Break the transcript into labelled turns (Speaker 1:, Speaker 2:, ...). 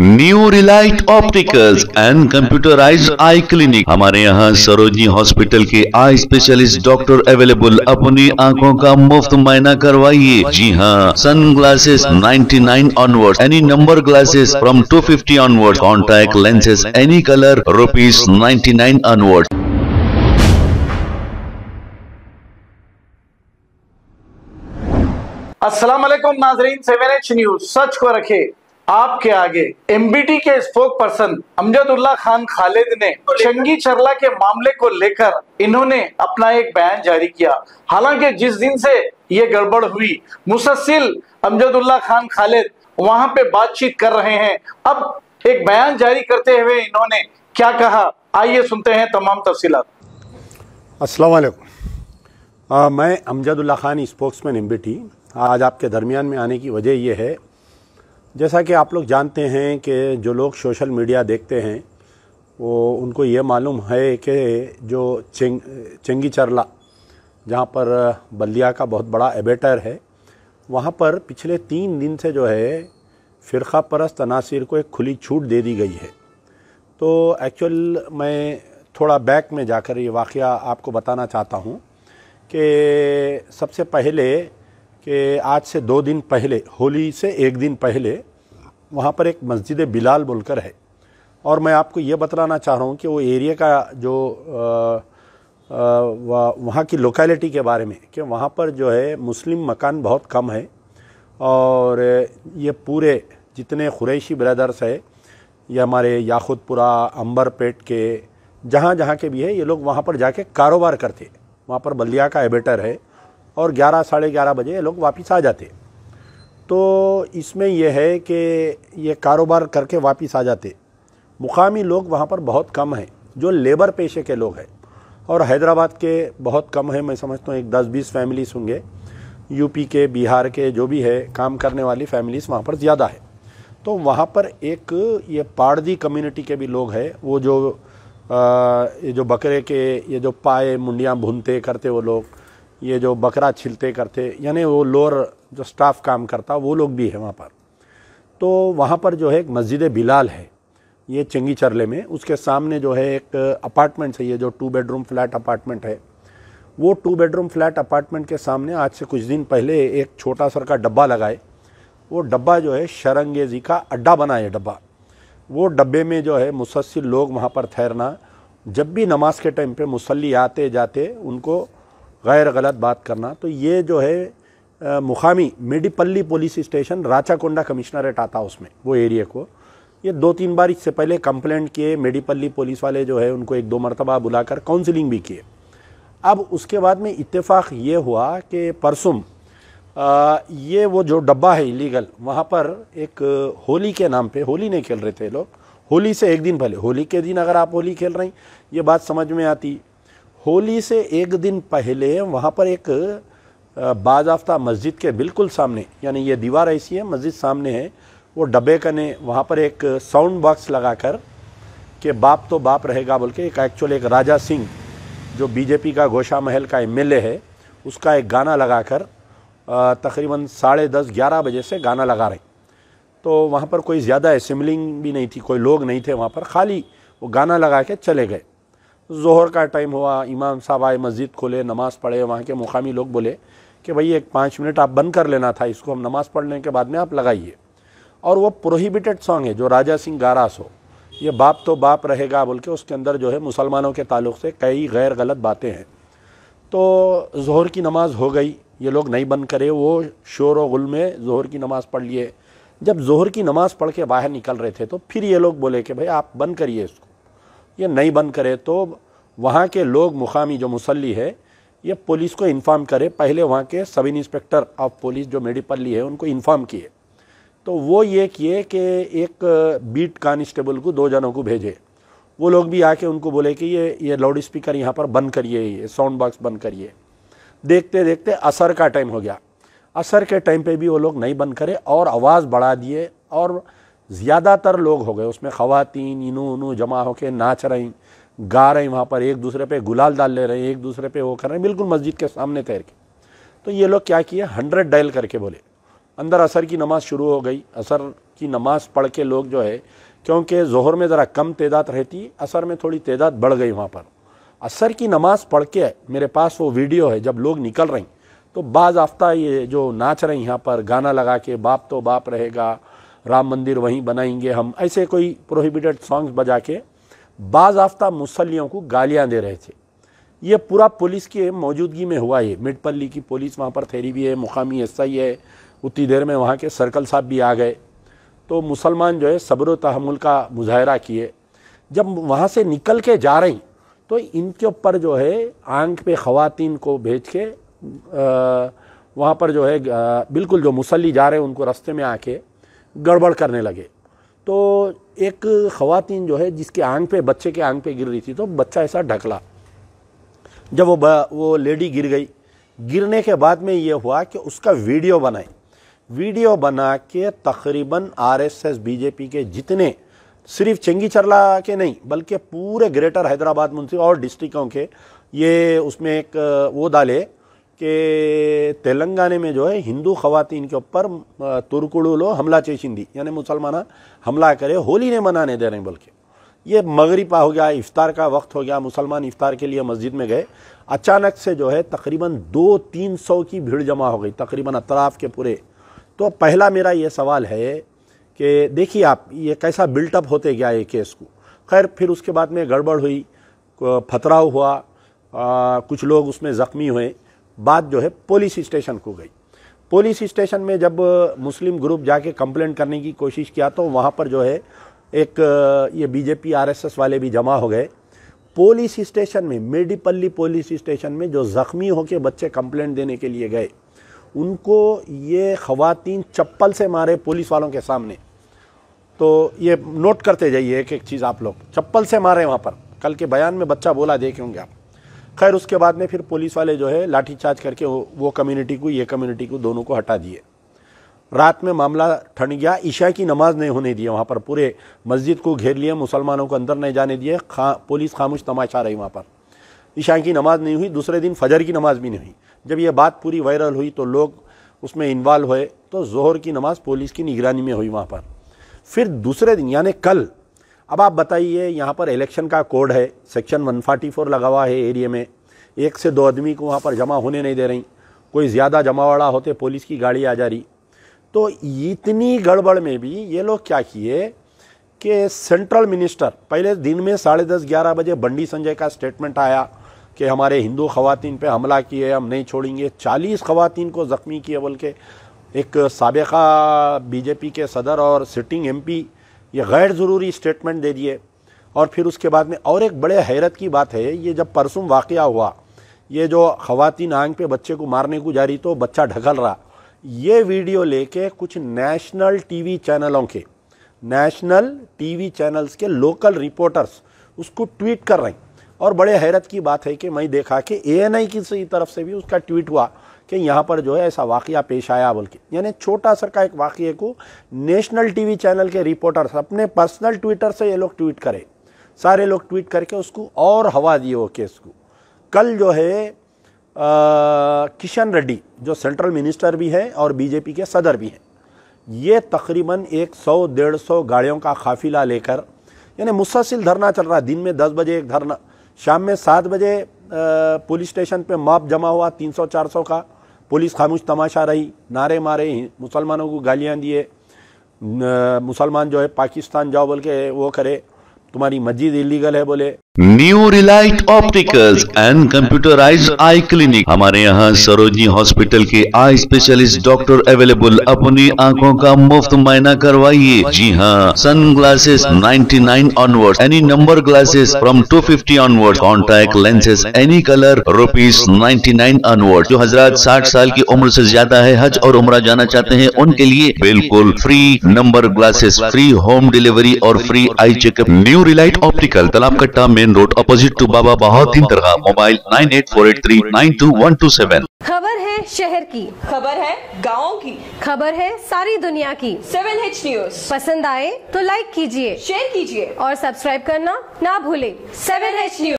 Speaker 1: new relight opticals and computerise eye clinic हमारे यहाँ Sarojini hospital के आई स्पेशलिस्ट डॉक्टर अवेलेबल अपनी आंखों का मुफ्त मायना करवाइए जी हाँ sun glasses 99 onward any number glasses from two fifty onward contact lenses any colour rupees ninety nine
Speaker 2: असलम नाजरीन सेवन एच न्यूज सच को रखे आपके आगे एमबीटी के स्पोक पर्सन अमजदुल्ला खान खालिद ने चंगी चरला के मामले को लेकर इन्होंने अपना एक बयान जारी किया हालांकि जिस दिन से ये गड़बड़ हुई मुसलसिल अमजदुल्ला खान खालिद वहां पे बातचीत कर रहे हैं अब एक बयान जारी करते हुए इन्होंने क्या कहा आइए सुनते हैं तमाम तफसी मैं अमजदुल्ला खान स्पोक्समैन एम आज आपके दरमियान में आने की वजह यह है जैसा कि आप लोग जानते हैं कि जो लोग सोशल मीडिया देखते हैं वो उनको ये मालूम है कि जो चिंग चेंगी चरला जहाँ पर बल्दिया का बहुत बड़ा एबेटर है वहाँ पर पिछले तीन दिन से जो है फ़िरका परस्त अनासर को एक खुली छूट दे दी गई है तो एक्चुअल मैं थोड़ा बैक में जाकर ये वाक़ आपको बताना चाहता हूँ कि सबसे पहले कि आज से दो दिन पहले होली से एक दिन पहले वहाँ पर एक मस्जिद बिलाल बोलकर है और मैं आपको ये बतलाना चाह रहा हूँ कि वो एरिया का जो वहाँ की लोकेलिटी के बारे में कि वहाँ पर जो है मुस्लिम मकान बहुत कम है और ये पूरे जितने खुरैशी ब्रदर्स है ये हमारे याखुदपुरा अंबरपेट के जहाँ जहाँ के भी है ये लोग वहाँ पर जाके कारोबार करते वहाँ पर बलिया का एबेटर है और ग्यारह साढ़े ग्यारह बजे ये लोग वापस आ जाते तो इसमें यह है कि ये कारोबार करके वापस आ जाते मुकामी लोग वहाँ पर बहुत कम हैं जो लेबर पेशे के लोग हैं और हैदराबाद के बहुत कम हैं मैं समझता हूँ एक दस बीस फैमिलीज होंगे यूपी के बिहार के जो भी है काम करने वाली फैमिलीज वहाँ पर ज़्यादा है तो वहाँ पर एक ये पारदी कम्युनिटी के भी लोग हैं वो जो आ, ये जो बकरे के ये जो पाए मुंडियाँ भूनते करते वो लोग ये जो बकरा छिलते करते यानी वो लोअर जो स्टाफ काम करता वो लोग भी है वहाँ पर तो वहाँ पर जो है एक मस्जिद बिलाल है ये चंगी चरले में उसके सामने जो है एक अपार्टमेंट है ये जो टू बेडरूम फ्लैट अपार्टमेंट है वो टू बेडरूम फ्लैट अपार्टमेंट के सामने आज से कुछ दिन पहले एक छोटा सर का डब्बा लगाए वो डब्बा जो है शरंगेजी का अड्डा बना है डब्बा वो डब्बे में जो है मुसलसिल लोग वहाँ पर ठहरना जब भी नमाज के टाइम पे मुसल्ली आते जाते उनको गैर गलत बात करना तो ये जो है मुखामी Medipally police station Rachakonda commissionerate आता उसमें वो एरिया को ये दो तीन बार इससे पहले कंप्लेंट किए मेडीपल्ली पुलिस वाले जो है उनको एक दो मरतबा बुलाकर काउंसलिंग भी किए अब उसके बाद में इतफाक़ ये हुआ कि परसुम ये वो जो डब्बा है इलीगल वहाँ पर एक होली के नाम पे होली नहीं खेल रहे थे लोग होली से एक दिन पहले होली के दिन अगर आप होली खेल रही ये बात समझ में आती होली से एक दिन पहले वहाँ पर एक बाजाफ्ता मस्जिद के बिल्कुल सामने यानी ये दीवार ऐसी है मस्जिद सामने है वो डब्बे कने वहाँ पर एक साउंड बॉक्स लगाकर के बाप तो बाप रहेगा बोल के एक एक्चुअल एक राजा सिंह जो बीजेपी का गोशा महल का एम है उसका एक गाना लगाकर तकरीबन साढ़े दस ग्यारह बजे से गाना लगा रहे तो वहाँ पर कोई ज़्यादा असम्बलिंग भी नहीं थी कोई लोग नहीं थे वहाँ पर खाली वो गाना लगा के चले गए ज़ोहर का टाइम हुआ इमाम साहब आए मस्जिद खोले नमाज़ पढ़े वहाँ के मुकामी लोग बोले कि भाई एक पाँच मिनट आप बंद कर लेना था इसको हम नमाज़ पढ़ने के बाद में आप लगाइए और वो प्रोहिबिटेड सॉन्ग है जो राजा सिंह गारास हो ये बाप तो बाप रहेगा बोल के उसके अंदर जो है मुसलमानों के ताल्लुक से कई गैर गलत बातें हैं तो जहर की नमाज़ हो गई ये लोग नहीं बंद करे वो शोर वुल गुल में जहर की नमाज़ पढ़ लिए जब जहर की नमाज़ पढ़ के बाहर निकल रहे थे तो फिर ये लोग बोले कि भाई आप बंद करिए इसको ये नहीं बंद करे तो वहाँ के लोग मुकामी जो मुसली है ये पुलिस को इन्फॉर्म करे पहले वहाँ के सब इंस्पेक्टर ऑफ पुलिस जो मेडिपल्ली है उनको इन्फॉर्म किए तो वो ये किए कि एक बीट कांस्टेबल को दो जनों को भेजे वो लोग भी आके उनको बोले कि ये ये लाउड स्पीकर यहाँ पर बंद करिए ये साउंड बॉक्स बंद करिए देखते देखते असर का टाइम हो गया असर के टाइम पे भी वो लोग नहीं बंद करे और आवाज़ बढ़ा दिए और ज़्यादातर लोग हो गए उसमें ख़वातीन इनू उनू जमा होकर नाच रही गा रही वहाँ पर एक दूसरे पे गुलाल डाल ले रहे हैं एक दूसरे पे वो कर रहे हैं बिल्कुल मस्जिद के सामने तैर के तो ये लोग क्या किए हंड्रेड डायल करके बोले अंदर असर की नमाज शुरू हो गई असर की नमाज पढ़ के लोग जो है क्योंकि जोहर में ज़रा कम तदाद रहती असर में थोड़ी तदाद बढ़ गई वहाँ पर असर की नमाज पढ़ के मेरे पास वो वीडियो है जब लोग निकल रही तो बाज़ आफ्ता ये जो नाच रही यहाँ पर गाना लगा के बाप तो बाप रहेगा राम मंदिर वहीं बनाएंगे हम ऐसे कोई प्रोहिबिटेड सॉन्ग्स बजा के बाजाफ्ता मुसलियों को गालियाँ दे रहे थे ये पूरा पुलिस की मौजूदगी में हुआ ये मिडपल्ली की पुलिस वहाँ पर थेरी भी है मुकामी एस आई है उतनी देर में वहाँ के सर्कल साहब भी आ गए तो मुसलमान जो है सब्र तहमुल का मुजाहरा किए जब वहाँ से निकल के जा रही तो इनके ऊपर जो है आंख पे ख़वातीन को भेज के वहाँ पर जो है बिल्कुल जो मुसली जा रहे हैं उनको रास्ते में आके गड़बड़ करने लगे तो एक ख़वातीन जो है जिसके आंग पे बच्चे के आंग पे गिर रही थी तो बच्चा ऐसा ढकला जब वो वो लेडी गिर गई गिरने के बाद में ये हुआ कि उसका वीडियो बनाए वीडियो बना के तकरीबन आरएसएस बीजेपी के जितने सिर्फ चंगी चरला के नहीं बल्कि पूरे ग्रेटर हैदराबाद मुंसिफ और डिस्ट्रिक्टों के ये उसमें एक वो डाले कि तेलंगाना में जो है हिंदू खवतिन के ऊपर तुर्कुड़ू लो हमला चेशिंदी यानी मुसलमान हमला करे होली ने मनाने दे रहे बल्कि ये मगरिबा हो गया इफ्तार का वक्त हो गया मुसलमान इफ़ार के लिए मस्जिद में गए अचानक से जो है तकरीबन दो तीन सौ की भीड़ जमा हो गई तकरीबन अतराफ़ के पूरे तो पहला मेरा ये सवाल है कि देखिए आप ये कैसा बिल्टअप होते गया ये केस को खैर फिर उसके बाद में गड़बड़ हुई फतराव हुआ आ, कुछ लोग उसमें ज़ख्मी हुए बात जो है पुलिस स्टेशन को गई पुलिस स्टेशन में जब मुस्लिम ग्रुप जाके कंप्लेंट करने की कोशिश किया तो वहाँ पर जो है एक ये बीजेपी आरएसएस वाले भी जमा हो गए पुलिस स्टेशन में मेडीपल्ली पुलिस स्टेशन में जो ज़ख्मी होकर बच्चे कंप्लेंट देने के लिए गए उनको ये खवतिन चप्पल से मारे पुलिस वालों के सामने तो ये नोट करते जाइए एक एक चीज़ आप लोग चप्पल से मारे वहाँ पर कल के बयान में बच्चा बोला देखेंगे आप खैर उसके बाद में फिर पुलिस वाले जो है लाठीचार्ज करके वो कम्युनिटी को ये कम्युनिटी को दोनों को हटा दिए रात में मामला ठंड गया ईशा की नमाज नहीं होने दी वहाँ पर पूरे मस्जिद को घेर लिए मुसलमानों को अंदर नहीं जाने दिए खा पुलिस खामोश तमाशा रही वहाँ पर ईशा की नमाज नहीं हुई दूसरे दिन फजर की नमाज भी नहीं हुई जब यह बात पूरी वायरल हुई तो लोग उसमें इन्वॉल्व हुए तो जोहर की नमाज पुलिस की निगरानी में हुई वहाँ पर फिर दूसरे दिन यानी कल अब आप बताइए यहाँ पर इलेक्शन का कोड है सेक्शन 144 लगा हुआ है एरिया में एक से दो आदमी को वहाँ पर जमा होने नहीं दे रही कोई ज़्यादा जमावाड़ा होते पुलिस की गाड़ी आ जा रही तो इतनी गड़बड़ में भी ये लोग क्या किए कि सेंट्रल मिनिस्टर पहले दिन में साढ़े दस ग्यारह बजे बंडी संजय का स्टेटमेंट आया कि हमारे हिंदू खवतिन पर हमला किए हम नहीं छोड़ेंगे चालीस खवतिन को ज़ख्मी किए बोल के एक सबका बीजेपी के सदर और सिटिंग एमपी ये गैर ज़रूरी स्टेटमेंट दे दिए और फिर उसके बाद में और एक बड़े हैरत की बात है ये जब परसों वाक़ हुआ ये जो ख़वान आंग पे बच्चे को मारने को जा रही तो बच्चा ढकल रहा ये वीडियो लेके कुछ नेशनल टीवी चैनलों के नेशनल टीवी चैनल्स के लोकल रिपोर्टर्स उसको ट्वीट कर रहे हैं और बड़े हैरत की बात है कि मैं देखा कि ए एन आई की तरफ से भी उसका ट्वीट हुआ कि यहाँ पर जो है ऐसा वाक़ पेश आया बोल के यानी छोटा सर का एक वाक़े को नेशनल टीवी चैनल के रिपोर्टर्स अपने पर्सनल ट्विटर से ये लोग ट्वीट करें सारे लोग ट्वीट करके उसको और हवा दिए वो केस को कल जो है किशन रेड्डी जो सेंट्रल मिनिस्टर भी हैं और बीजेपी के सदर भी हैं ये तकरीबन एक सौ डेढ़ सौ गाड़ियों का काफिला लेकर यानी मुसलसिल धरना चल रहा है दिन में दस बजे एक धरना शाम में सात बजे पुलिस स्टेशन पे मॉप जमा हुआ तीन सौ चार सौ का पुलिस खामोश तमाशा रही नारे मारे मुसलमानों को गालियाँ दिए मुसलमान जो है पाकिस्तान जाओ बोल के वो करे तुम्हारी मस्जिद इलीगल है बोले
Speaker 1: new relight opticals and computerise eye clinic हमारे यहाँ सरोजी हॉस्पिटल के आई स्पेशलिस्ट डॉक्टर अवेलेबल अपनी आंखों का मुफ्त मायना करवाइए जी हाँ sun glasses nine onward any number glasses from two fifty onward contact lenses any colour rupees ninety nine onward जो हजरात साठ साल की उम्र ऐसी ज्यादा है हज और उम्र जाना चाहते हैं उनके लिए बिल्कुल free number glasses free home delivery और free eye checkup new relight optical Talab Katta में main road opposite to Baba Bahauddin दरगाह mobile nine eight four eight three nine two one two seven खबर है शहर
Speaker 2: की खबर है गाँव की खबर है सारी दुनिया की सेवन एच न्यूज पसंद आए तो लाइक कीजिए शेयर कीजिए और सब्सक्राइब करना ना भूले सेवन एच न्यूज